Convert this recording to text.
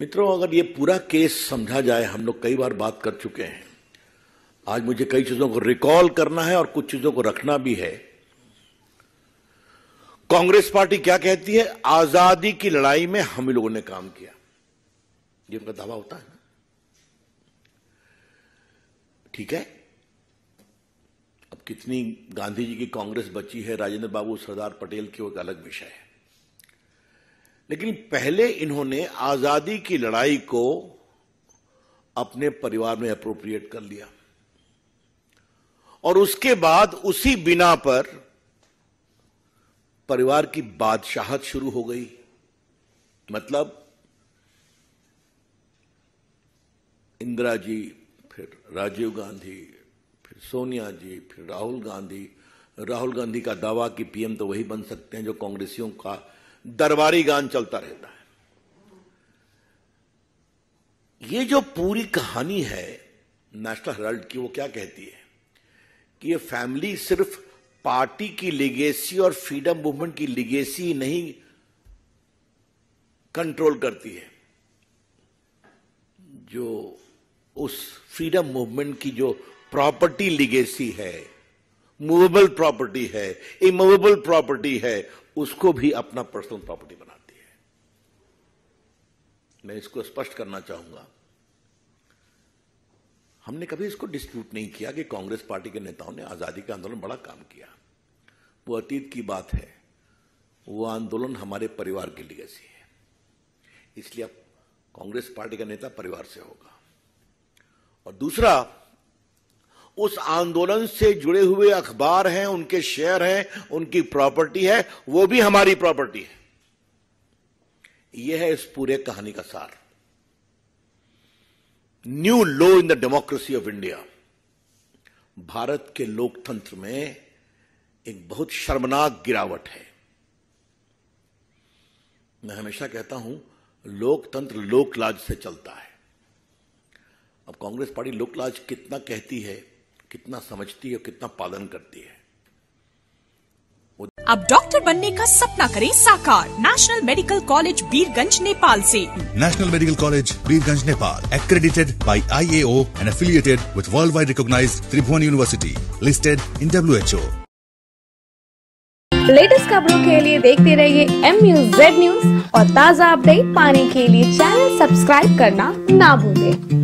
मित्रों अगर ये पूरा केस समझा जाए हम लोग कई बार बात कर चुके हैं आज मुझे कई चीजों को रिकॉल करना है और कुछ चीजों को रखना भी है कांग्रेस पार्टी क्या कहती है आजादी की लड़ाई में हम लोगों ने काम किया ये उनका दावा होता है ना ठीक है अब कितनी गांधी जी की कांग्रेस बची है राजेंद्र बाबू सरदार पटेल की वो एक अलग विषय है लेकिन पहले इन्होंने आजादी की लड़ाई को अपने परिवार में अप्रोप्रिएट कर लिया और उसके बाद उसी बिना पर परिवार की बादशाहत शुरू हो गई मतलब इंदिरा जी फिर राजीव गांधी फिर सोनिया जी फिर राहुल गांधी राहुल गांधी का दावा कि पीएम तो वही बन सकते हैं जो कांग्रेसियों का दरबारी गान चलता रहता है ये जो पूरी कहानी है नेशनल हेराल्ड की वो क्या कहती है कि ये फैमिली सिर्फ पार्टी की लिगेसी और फ्रीडम मूवमेंट की लिगेसी नहीं कंट्रोल करती है जो उस फ्रीडम मूवमेंट की जो प्रॉपर्टी लिगेसी है मूवेबल प्रॉपर्टी है इमूवेबल प्रॉपर्टी है उसको भी अपना पर्सनल प्रॉपर्टी बनाती है मैं इसको स्पष्ट करना चाहूंगा हमने कभी इसको डिस्प्यूट नहीं किया कि कांग्रेस पार्टी के नेताओं ने आजादी का आंदोलन बड़ा काम किया वो अतीत की बात है वो आंदोलन हमारे परिवार लिए सी है इसलिए अब कांग्रेस पार्टी का नेता परिवार से होगा और दूसरा उस आंदोलन से जुड़े हुए अखबार हैं उनके शेयर हैं उनकी प्रॉपर्टी है वो भी हमारी प्रॉपर्टी है यह है इस पूरे कहानी का सार new low in the democracy of India Bharat के लोकतंत्र में एक बहुत शर्मनाक गिरावट है मैं हमेशा कहता हूं लोकतंत्र लोकलाज से चलता है अब कांग्रेस पार्टी लोकलाज कितना कहती है कितना समझती है कितना पालन करती है अब डॉक्टर बनने का सपना करें साकार national medical college Birgunj Nepal से national medical college Birgunj Nepal by IAO and affiliated with world wide recognized Tribhuvan university listed in WHO latest खबरों के लिए देखते रहिए एम न्यूज जेड न्यूज और ताज़ा अपडेट पाने के लिए चैनल सब्सक्राइब करना ना भूलें